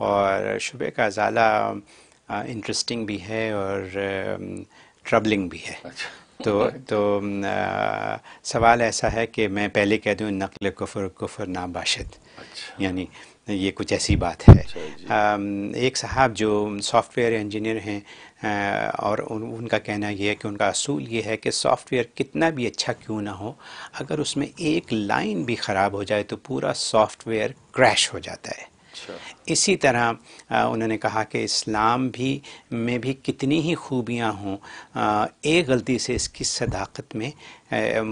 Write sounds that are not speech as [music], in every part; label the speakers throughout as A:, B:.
A: और शुबे का ज़्यादा इंटरेस्टिंग भी है और ट्रबलिंग भी है अच्छा। तो [laughs] तो आ, सवाल ऐसा है कि मैं पहले कह दूँ नकल कुफर कुफर ना अच्छा। यानी ये कुछ ऐसी बात है आ, अच्छा एक साहब जो सॉफ्टवेयर इंजीनियर हैं और उन, उनका कहना यह है कि उनका असूल ये है कि सॉफ्टवेयर कितना भी अच्छा क्यों ना हो अगर उसमें एक लाइन भी ख़राब हो जाए तो पूरा सॉफ्टवेयर क्रैश हो जाता है अच्छा। इसी तरह उन्होंने कहा कि इस्लाम भी में भी कितनी ही खूबियां हों एक गलती से इसकी सदाकत में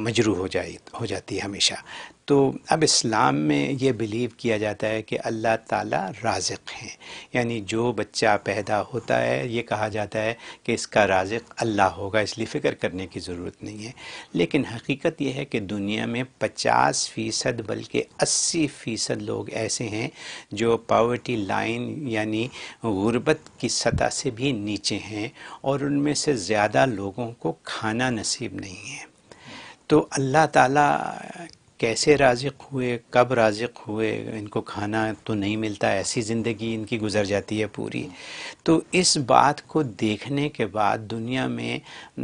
A: मजरू हो जाए हो जाती है हमेशा तो अब इस्लाम में ये बिलीव किया जाता है कि अल्लाह ताला राज़िक हैं यानी जो बच्चा पैदा होता है ये कहा जाता है कि इसका राज़िक अल्लाह होगा इसलिए फ़िक्र करने की ज़रूरत नहीं है लेकिन हकीकत यह है कि दुनिया में पचास फ़ीसद बल्कि अस्सी फ़ीसद लोग ऐसे हैं जो पावर्टी लाइन यानी गुर्बत की सतह से भी नीचे हैं और उनमें से ज़्यादा लोगों को खाना नसीब नहीं है तो अल्लाह ताला कैसे राजिक हुए कब राजिक हुए इनको खाना तो नहीं मिलता ऐसी ज़िंदगी इनकी गुजर जाती है पूरी तो इस बात को देखने के बाद दुनिया में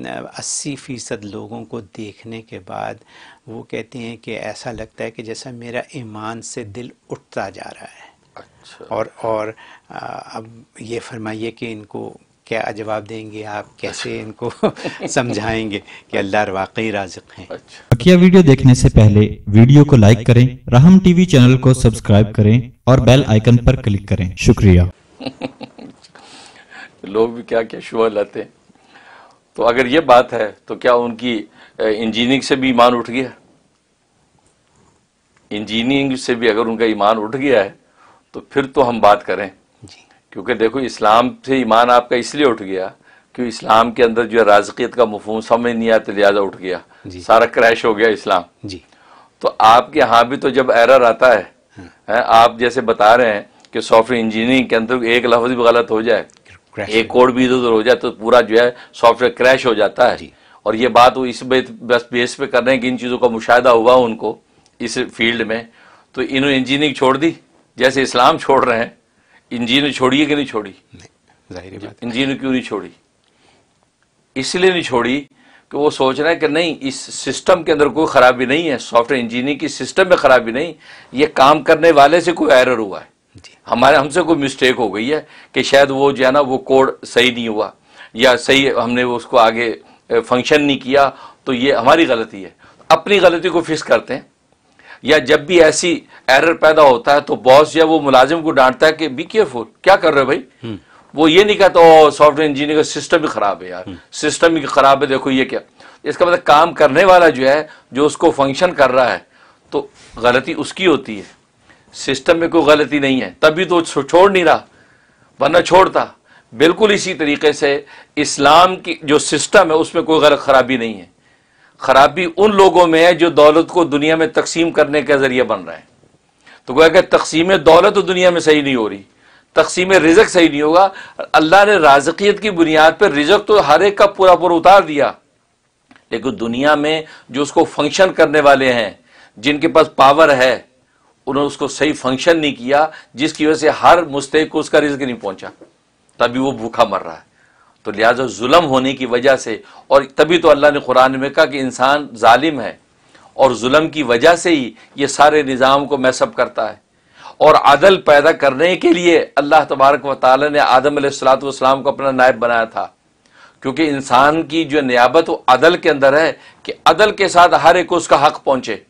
A: 80 फ़ीसद लोगों को देखने के बाद वो कहते हैं कि ऐसा लगता है कि जैसा मेरा ईमान से दिल उठता जा रहा है अच्छा। और और अब ये फरमाइए कि इनको क्या जवाब देंगे आप कैसे अच्छा। इनको [laughs] समझाएंगे कि अल्लाह वाकई राजक हैं अच्छा।
B: बकिया वीडियो देखने से पहले
A: वीडियो को लाइक करें रहम टीवी चैनल को सब्सक्राइब करें और बेल आइकन पर क्लिक करें
B: शुक्रिया [laughs] लोग भी क्या क्या शुआ लाते हैं तो अगर ये बात है तो क्या उनकी इंजीनियरिंग से भी ईमान उठ गया इंजीनियरिंग से भी अगर उनका ईमान उठ गया है तो फिर तो हम बात करें क्योंकि देखो इस्लाम से ईमान आपका इसलिए उठ गया कि इस्लाम के अंदर जो है राजकीत का मफहम समझ नहीं आते लिहाजा उठ गया सारा क्रैश हो गया इस्लाम जी तो आपके यहाँ भी तो जब एरर आता है, हाँ। है आप जैसे बता रहे हैं कि सॉफ्टवेयर इंजीनियरिंग के अंदर एक लफ्ज भी गलत हो जाए एक कोड भी इधर उधर हो जाए तो पूरा जो है सॉफ्टवेयर क्रैश हो जाता है और ये बात वो इस बस बेस पे कर रहे हैं कि इन चीज़ों का मुशाहिदा हुआ उनको इस फील्ड में तो इन्होंने इंजीनियरिंग छोड़ दी जैसे इस्लाम छोड़ रहे हैं इंजीनियर छोड़ी है कि नहीं छोड़ी नहीं जाहिर बात इंजीनियर क्यों नहीं छोड़ी इसलिए नहीं छोड़ी कि वो सोच रहा है कि नहीं इस सिस्टम के अंदर कोई खराबी नहीं है सॉफ्टवेयर इंजीनियरिंग की सिस्टम में खराबी नहीं ये काम करने वाले से कोई एरर हुआ है हमारे हमसे कोई मिस्टेक हो गई है कि शायद वो जो है ना वो कोड सही नहीं हुआ या सही हमने वो उसको आगे फंक्शन नहीं किया तो ये हमारी गलती है अपनी गलती को फिक्स करते हैं या जब भी ऐसी एरर पैदा होता है तो बॉस या वो मुलाजिम को डांटता है कि बी केयरफुल क्या कर रहे हो भाई हम्म। वो ये नहीं कहता तो सॉफ्टवेयर इंजीनियर का सिस्टम ही खराब है यार सिस्टम हम्म। ही खराब है देखो ये क्या इसका मतलब काम करने वाला जो है जो उसको फंक्शन कर रहा है तो गलती उसकी होती है सिस्टम में कोई गलती नहीं है तभी तो छोड़ नहीं रहा वरना छोड़ता बिल्कुल इसी तरीके से इस्लाम की जो सिस्टम है उसमें कोई गलत खराबी नहीं है खराबी उन लोगों में है जो दौलत को दुनिया में तकसीम करने का जरिया बन रहा है तो गोया कि तकसीम दौलत तो दुनिया में सही नहीं हो रही तकसीम रिजक सही नहीं होगा अल्लाह ने राजकीत की बुनियाद पर रिजक तो हर एक का पूरा पूरा उतार दिया लेकिन दुनिया में जो उसको फंक्शन करने वाले हैं जिनके पास पावर है उन्होंने उसको सही फंक्शन नहीं किया जिसकी वजह से हर मुस्तक को उसका रिज्क नहीं पहुंचा तभी वो भूखा मर रहा है तो लिहाजा जुल्म होने की वजह से और तभी तो अल्लाह ने कुरान में कहा कि इंसान जालिम है और जुल्म की वजह से ही ये सारे निज़ाम को मैसअप करता है और अदल पैदा करने के लिए अल्लाह तबारक व ताल ने आदम सलाम को अपना नायब बनाया था क्योंकि इंसान की जो नियाबत वो अदल के अंदर है कि अदल के साथ हर एक को उसका हक पहुंचे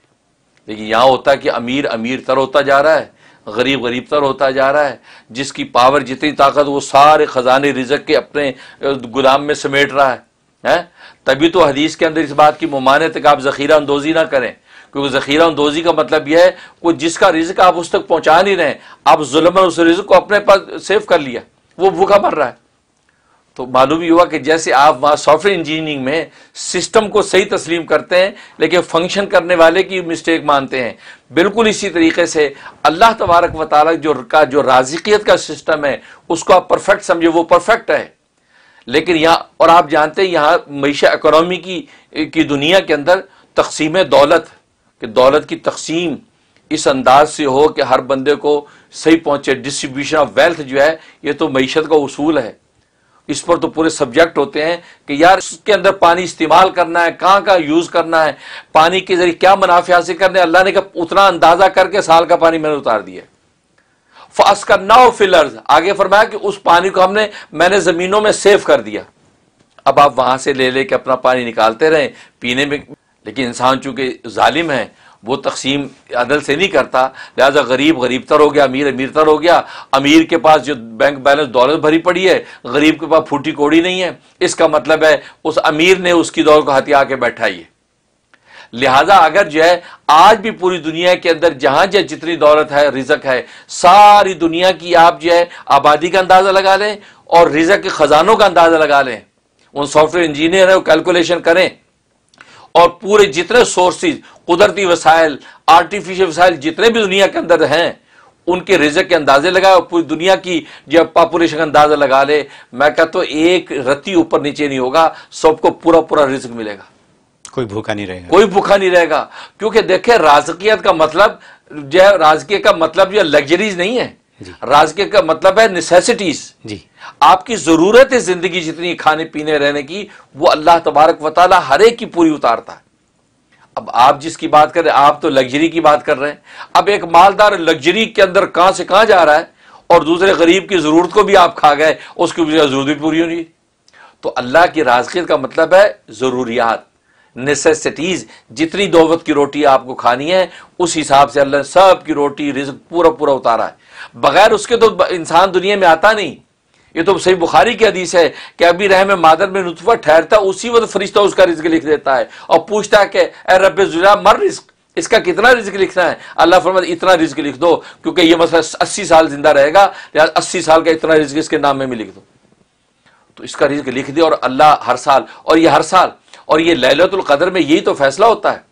B: लेकिन यहाँ होता है कि अमीर अमीर तर होता जा रहा है गरीब गरीब तर होता जा रहा है जिसकी पावर जितनी ताकत वो सारे ख़जाने रिजक के अपने गुलाम में समेट रहा है है तभी तो हदीस के अंदर इस बात की ममानत है कि आप ज़ख़ीरा अंदोज़ी ना करें क्योंकि ज़ख़ीरा अंदोज़ी का मतलब यह है कोई जिसका रिज्क आप उस तक पहुंचा नहीं रहे आप जुलम उस रिज्क को अपने पास सेव कर लिया वो भूखा मर रहा है तो मालूम ही हुआ कि जैसे आप वहां सॉफ्टवेयर इंजीनियरिंग में सिस्टम को सही तस्लीम करते हैं लेकिन फंक्शन करने वाले की मिस्टेक मानते हैं बिल्कुल इसी तरीके से अल्लाह तबारक वाल जो का जो राजिकियत का सिस्टम है उसको आप परफेक्ट समझे वो परफेक्ट है लेकिन यहाँ और आप जानते हैं यहाँ मीशा इकोनॉमी की की दुनिया के अंदर तकसीम दौलत कि दौलत की तकसीम इस अंदाज से हो कि हर बंदे को सही पहुँचे डिस्ट्रीब्यूशन ऑफ वेल्थ जो है ये तो मीशत का उसूल है इस पर तो पूरे सब्जेक्ट होते हैं कि यार इसके अंदर पानी इस्तेमाल करना है कहाँ कहाँ यूज़ करना है पानी के जरिए क्या मुनाफे हासिल करने अल्लाह ने कहा उतना अंदाज़ा करके साल का पानी मैंने उतार दिया फस का नाव फिलर्स आगे फरमाया कि उस पानी को हमने मैंने जमीनों में सेव कर दिया अब आप वहां से ले लेके अपना पानी निकालते रहे पीने में लेकिन इंसान चूंकि जालिम है वो तकसीम अदल से नहीं करता लिहाजा गरीब गरीब तर हो गया अमीर अमीर तर हो गया अमीर के पास जो बैंक बैलेंस दौलत भरी पड़ी है गरीब के पास फूटी कोड़ी नहीं है इसका मतलब है उस अमीर ने उसकी दौलत को हथिया के बैठाई है लिहाजा अगर जो है आज भी पूरी दुनिया के अंदर जहां जो जितनी दौलत है रिजक है सारी दुनिया की आप जो है आबादी का अंदाजा लगा लें और रिजक के खजानों का अंदाजा लगा लें उन सॉफ्टवेयर इंजीनियर है वो कैलकुलेशन करें और पूरे जितने सोर्सेज कुदरती वसाइल आर्टिफिशियल वसाइल जितने भी दुनिया के अंदर हैं उनके रिजक के अंदाजे लगाए और पूरी दुनिया की जब पॉपुलेशन का अंदाजा लगा ले मैं कहता तो एक रत्ती ऊपर नीचे नहीं होगा सबको पूरा पूरा रिजक मिलेगा
A: कोई भूखा नहीं रहेगा
B: कोई भूखा नहीं रहेगा क्योंकि देखे राजकीयत का मतलब जो राजकीय का मतलब जो लग्जरीज नहीं है राजकीय का मतलब है नेसेसिटीज जी आपकी जरूरत है जिंदगी जितनी खाने पीने रहने की वो अल्लाह तबारक वाली हर एक की पूरी उतारता है अब आप जिसकी बात कर रहे हैं आप तो लग्जरी की बात कर रहे हैं अब एक मालदार लग्जरी के अंदर कहां से कहां जा रहा है और दूसरे गरीब की जरूरत को भी आप खा गए उसकी जरूरत भी पूरी होनी तो अल्लाह की राजकीय का मतलब है जरूरियात नेसेसिटीज जितनी दौबत की रोटी आपको खानी है उस हिसाब से अल्लाह सब की रोटी रिज्क पूरा पूरा उतारा है बगैर उसके तो इंसान दुनिया में आता नहीं ये तो सही बुखारी की हदीस है कि अभी रहम मादर में नुतफा ठहरता उसी वक्त फरिश्ता उसका रिज्क लिख देता है और पूछता है कि अरे रब मर रिस्क इसका कितना रिज्क लिखना है अल्लाह फरमाद इतना रिज्क लिख दो क्योंकि ये मसला अस्सी साल जिंदा रहेगा लिहाजा अस्सी साल का इतना रिज्क इसके नाम में भी लिख दो तो इसका रिज्क लिख दे और अल्लाह हर साल और ये हर साल और ये लैलतुल कदर में यही तो फैसला होता है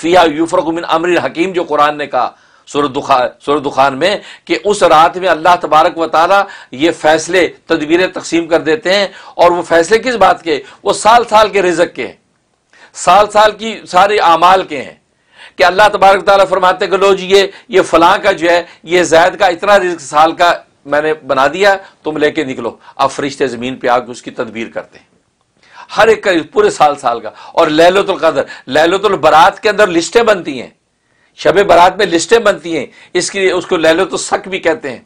B: फ़िया यूफ़रकुमिन अमर हकीम जो कुरान ने कहा सुर दुखान में कि उस रात में अल्लाह तबारक व ये फैसले तदबीरें तकसीम कर देते हैं और वो फैसले किस बात के वो साल साल के रिजक के हैं साल साल की सारे अमाल के हैं कि अल्लाह तबारक ताली फरमाते लो जी ये ये फलां का जो है ये जैद का इतना रिज साल का मैंने बना दिया तुम लेके निकलो अब फरिश्ते ज़मीन पर आके उसकी तदबीर करते हैं हर एक का पूरे साल साल का और लहलतुल कदर लहलतुल बरात के अंदर लिस्टें बनती हैं शब बरात में लिस्टें बनती हैं इसके लिए उसको लहलतुल शक भी कहते हैं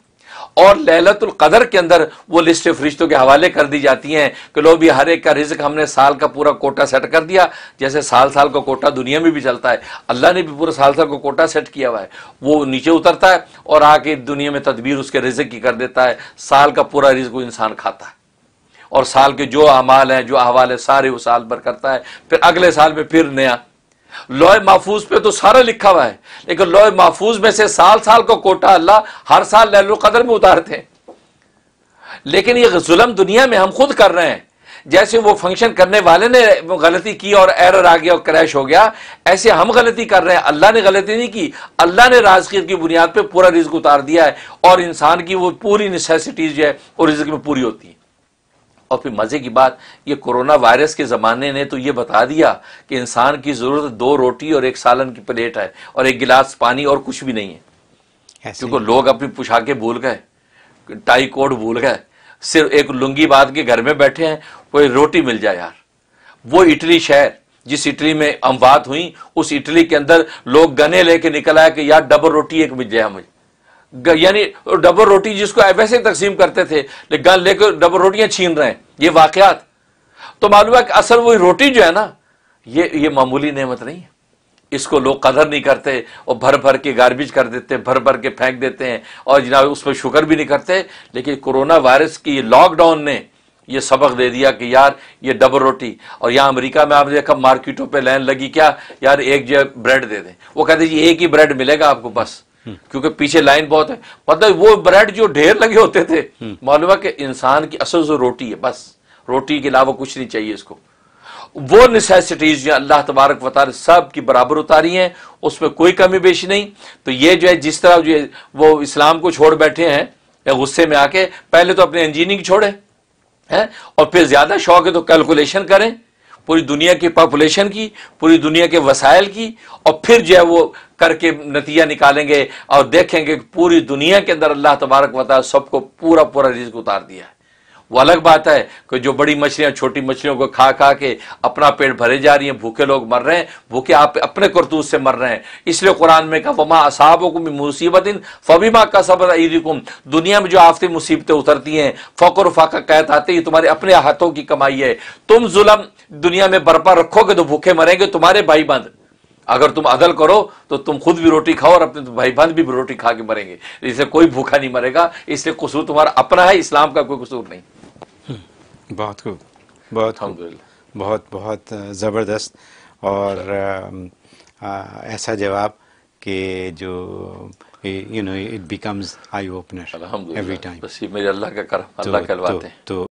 B: और लहलतुल कदर के अंदर वो लिस्टें फरिश्तों के हवाले कर दी जाती हैं कि लो भी हर एक का रिज्क हमने साल का पूरा कोटा सेट कर दिया जैसे साल साल का कोटा दुनिया में भी चलता है अल्लाह ने भी पूरा साल साल को कोटा सेट किया हुआ है वो नीचे उतरता है और आके दुनिया में तदबीर उसके रिज्क की कर देता है साल का पूरा रिज्क इंसान खाता है और साल के जो अमाल हैं जो अहवाल है सारे वो साल पर करता है फिर अगले साल में फिर नया लोहे महफूज पे तो सारा लिखा हुआ है लेकिन लोहे महफूज में से साल साल का को कोटा अल्लाह हर साल लहलो कदर में उतारते हैं लेकिन ये जुलम दुनिया में हम खुद कर रहे हैं जैसे वो फंक्शन करने वाले ने गलती की और एरर आ गया और क्रैश हो गया ऐसे हम गलती कर रहे हैं अल्लाह ने गलती नहीं की अल्लाह ने राजगीर की बुनियाद पर पूरा रिज्क उतार दिया है और इंसान की वो पूरी नेसेसिटीज है वो रिज्क में पूरी होती है और फिर मज़े की बात ये कोरोना वायरस के ज़माने ने तो ये बता दिया कि इंसान की ज़रूरत दो रोटी और एक सालन की प्लेट है और एक गिलास पानी और कुछ भी नहीं है क्योंकि लोग अपनी पुशाकें भूल गए टाई कोड भूल गए सिर्फ एक लुंगी बात के घर में बैठे हैं कोई रोटी मिल जाए यार वो इटली शहर जिस इटली में अमवात हुई उस इटली के अंदर लोग गने लेके निकल आए कि यार डबल रोटी एक मिल जाए मुझे यानी डबल रोटी जिसको वैसे तकसीम करते थे लेकिन लेकर डबल रोटियां छीन रहे हैं ये वाकयात तो मालूम है कि असल वही रोटी जो है ना ये ये मामूली नेमत नहीं है इसको लोग कदर नहीं करते और भर भर के गार्बेज कर देते हैं भर भर के फेंक देते हैं और जनाब उस पर शुक्र भी नहीं करते लेकिन कोरोना वायरस की लॉकडाउन ने ये सबक दे दिया कि यार ये डबल रोटी और यहाँ अमेरिका में आप देखा मार्केटों पे लाइन लगी क्या यार एक जो ब्रेड दे दें वो कहते जी एक ही ब्रेड मिलेगा आपको बस क्योंकि पीछे लाइन बहुत है मतलब वो ब्रेड जो ढेर लगे होते थे हम्म। मालूम है कि इंसान की असल जो रोटी है बस रोटी के अलावा कुछ नहीं चाहिए इसको वो नेसेसिटीज जो अल्लाह तबारक वाल सब की बराबर उतारी हैं उसमें कोई कमी बेशी नहीं तो ये जो है जिस तरह जो है वो इस्लाम को छोड़ बैठे हैं या गुस्से में आके पहले तो अपने इंजीनियरिंग छोड़े हैं और फिर ज़्यादा शौक है तो कैलकुलेशन करें पूरी दुनिया की पॉपुलेशन की पूरी दुनिया के वसायल की और फिर जो है वो करके नतीजा निकालेंगे और देखेंगे कि पूरी दुनिया के अंदर अल्लाह तबारक वाली सबको पूरा पूरा रिस्क उतार दिया है वो अलग बात है कि जो बड़ी मछलियाँ छोटी मछलियों को खा खा के अपना पेट भरे जा रही हैं भूखे लोग मर रहे हैं भूखे आप अपने करतूत से मर रहे हैं इसलिए कुरान में कहा वमा असाबुम मुसीबत इन फबीमा का सबर ईदुम दुनिया में जो आफती मुसीबतें उतरती हैं फ़कर फाका कहत आते ही तुम्हारे अपने हाथों की कमाई है तुम जुलम दुनिया में बरपा रखोगे तो भूखे मरेंगे तुम्हारे भाई बंद अगर तुम अदल करो तो तुम खुद भी रोटी खाओ और अपने भाई बहन भी रोटी खा के मरेंगे इससे कोई भूखा नहीं मरेगा इससे कसूर तुम्हारा अपना है इस्लाम का कोई कसूर नहीं
A: हम्म, बहुत खूब बहुत अलहमदिल्ला बहुत बहुत ज़बरदस्त और ऐसा जवाब कि जो you know it becomes eye opener every time
B: बस ये मेरे अल्लाह का करम तो, अल्लाह करवाते तो, हैं
A: तो